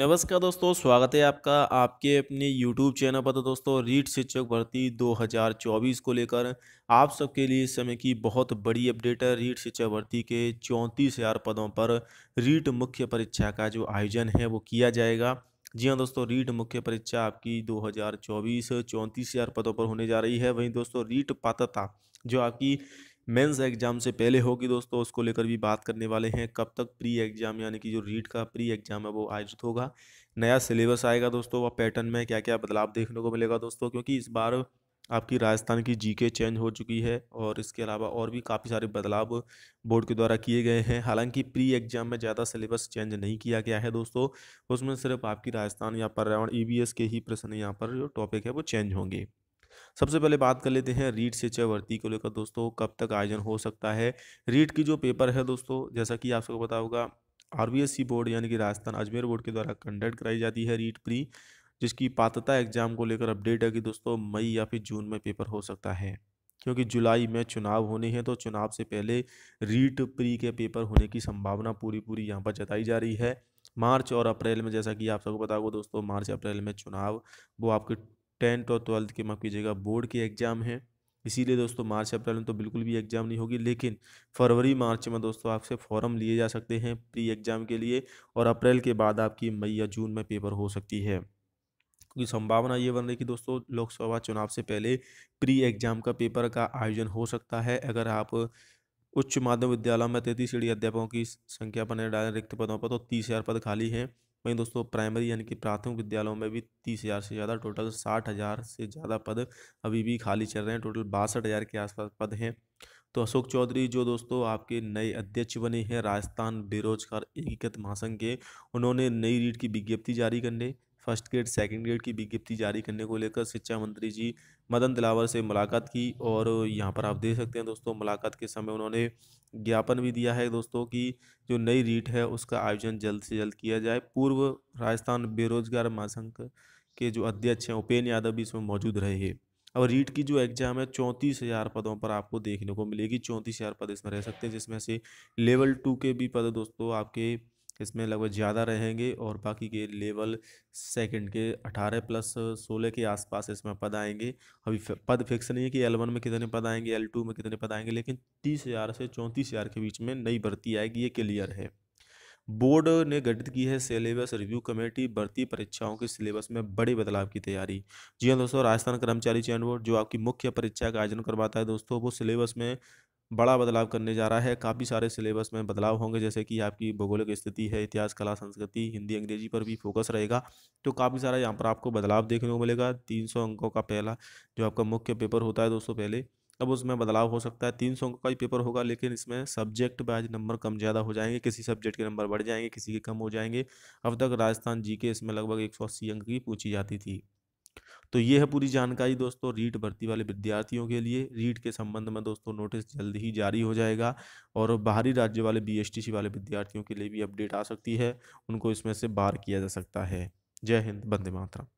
नमस्कार दोस्तों स्वागत है आपका आपके अपने YouTube चैनल पर तो दोस्तों रीट शिक्षक भर्ती 2024 को लेकर आप सबके लिए इस समय की बहुत बड़ी अपडेट है रीट शिक्षक भर्ती के चौंतीस हज़ार पदों पर रीट मुख्य परीक्षा का जो आयोजन है वो किया जाएगा जी हाँ दोस्तों रीट मुख्य परीक्षा आपकी 2024 चौंतीस हज़ार पदों पर होने जा रही है वहीं दोस्तों रीट पात्रता जो आपकी मेंस एग्ज़ाम से पहले होगी दोस्तों उसको लेकर भी बात करने वाले हैं कब तक प्री एग्ज़ाम यानी कि जो रीट का प्री एग्ज़ाम है वो आयोजित होगा नया सिलेबस आएगा दोस्तों वह पैटर्न में क्या क्या बदलाव देखने को मिलेगा दोस्तों क्योंकि इस बार आपकी राजस्थान की जीके चेंज हो चुकी है और इसके अलावा और भी काफ़ी सारे बदलाव बोर्ड के द्वारा किए गए हैं हालांकि प्री एग्जाम में ज़्यादा सिलेबस चेंज नहीं किया गया है दोस्तों उसमें सिर्फ आपकी राजस्थान या पर्यावरण ई e के ही प्रश्न यहाँ पर जो टॉपिक है वो चेंज होंगे सबसे पहले बात कर लेते हैं रीट शिक्षा भर्ती को लेकर दोस्तों कब तक आयोजन हो सकता है रीट की जो पेपर है दोस्तों जैसा कि आप सबको पता होगा आर बोर्ड यानी कि राजस्थान अजमेर बोर्ड के द्वारा कंडक्ट कराई जाती है रीट प्री जिसकी पात्रता एग्जाम को लेकर अपडेट है कि दोस्तों मई या फिर जून में पेपर हो सकता है क्योंकि जुलाई में चुनाव होने हैं तो चुनाव से पहले रीट प्री के पेपर होने की संभावना पूरी पूरी यहाँ पर जताई जा रही है मार्च और अप्रैल में जैसा कि आप सबको पता होगा दोस्तों मार्च अप्रैल में चुनाव वो आपके टेंथ और ट्वेल्थ के माफ़ कीजिएगा बोर्ड के एग्ज़ाम है इसीलिए दोस्तों मार्च अप्रैल में तो बिल्कुल भी एग्ज़ाम नहीं होगी लेकिन फरवरी मार्च में दोस्तों आपसे फॉर्म लिए जा सकते हैं प्री एग्ज़ाम के लिए और अप्रैल के बाद आपकी मई या जून में पेपर हो सकती है क्योंकि संभावना ये बन रही कि दोस्तों लोकसभा चुनाव से पहले प्री एग्ज़ाम का पेपर का आयोजन हो सकता है अगर आप उच्च माध्यमिक विद्यालय में तैतीस सीढ़ी अध्यापकों की संख्या बने डाले रिक्त पदों पर तो तीस हज़ार पद खाली हैं वहीं दोस्तों प्राइमरी यानी कि प्राथमिक विद्यालयों में भी तीस हज़ार से ज़्यादा टोटल साठ हज़ार से ज़्यादा पद अभी भी खाली चल रहे हैं टोटल बासठ हज़ार के आसपास पद हैं तो अशोक चौधरी जो दोस्तों आपके नए अध्यक्ष बने हैं राजस्थान बेरोजगार एकीकृत महासंघ के उन्होंने नई रीट की विज्ञप्ति जारी करने फर्स्ट ग्रेड सेकंड ग्रेड की विज्ञप्ति जारी करने को लेकर शिक्षा मंत्री जी मदन दिलावर से मुलाकात की और यहाँ पर आप देख सकते हैं दोस्तों मुलाकात के समय उन्होंने ज्ञापन भी दिया है दोस्तों कि जो नई रीट है उसका आयोजन जल्द से जल्द किया जाए पूर्व राजस्थान बेरोजगार महासंघ के जो अध्यक्ष हैं उपेन यादव भी इसमें मौजूद रहे अब रीट की जो एग्ज़ाम है चौंतीस हज़ार पदों पर आपको देखने को मिलेगी चौंतीस हज़ार पद इसमें रह सकते हैं जिसमें से लेवल टू के भी पद दोस्तों आपके इसमें लगभग ज़्यादा रहेंगे और बाकी के लेवल सेकंड के 18 प्लस 16 के आसपास इसमें पद आएंगे अभी पद फिक्स नहीं है कि एल वन में कितने पद आएंगे एल टू में कितने पद आएंगे लेकिन तीस हज़ार से चौंतीस हज़ार के बीच में नई भर्ती आएगी ये क्लियर है बोर्ड ने गठित की है सिलेबस रिव्यू कमेटी भर्ती परीक्षाओं के सिलेबस में बड़े बदलाव की तैयारी जी हाँ दोस्तों राजस्थान कर्मचारी चयन बोर्ड जो आपकी मुख्य परीक्षा का आयोजन करवाता है दोस्तों वो सिलेबस में बड़ा बदलाव करने जा रहा है काफ़ी सारे सिलेबस में बदलाव होंगे जैसे कि आपकी भौगोलिक स्थिति है इतिहास कला संस्कृति हिंदी अंग्रेजी पर भी फोकस रहेगा तो काफ़ी सारा यहाँ पर आपको बदलाव देखने को मिलेगा तीन सौ अंकों का पहला जो आपका मुख्य पेपर होता है दोस्तों पहले अब उसमें बदलाव हो सकता है तीन सौ अंकों का ही पेपर होगा लेकिन इसमें सब्जेक्ट वाइज नंबर कम ज़्यादा हो जाएंगे किसी सब्जेक्ट के नंबर बढ़ जाएंगे किसी के कम हो जाएंगे अब तक राजस्थान जी के इसमें लगभग एक सौ अस्सी अंक की पूछी जाती थी तो ये है पूरी जानकारी दोस्तों रीट भर्ती वाले विद्यार्थियों के लिए रीट के संबंध में दोस्तों नोटिस जल्द ही जारी हो जाएगा और बाहरी राज्य वाले बी वाले विद्यार्थियों के लिए भी अपडेट आ सकती है उनको इसमें से बाहर किया जा सकता है जय हिंद बंदे मातरम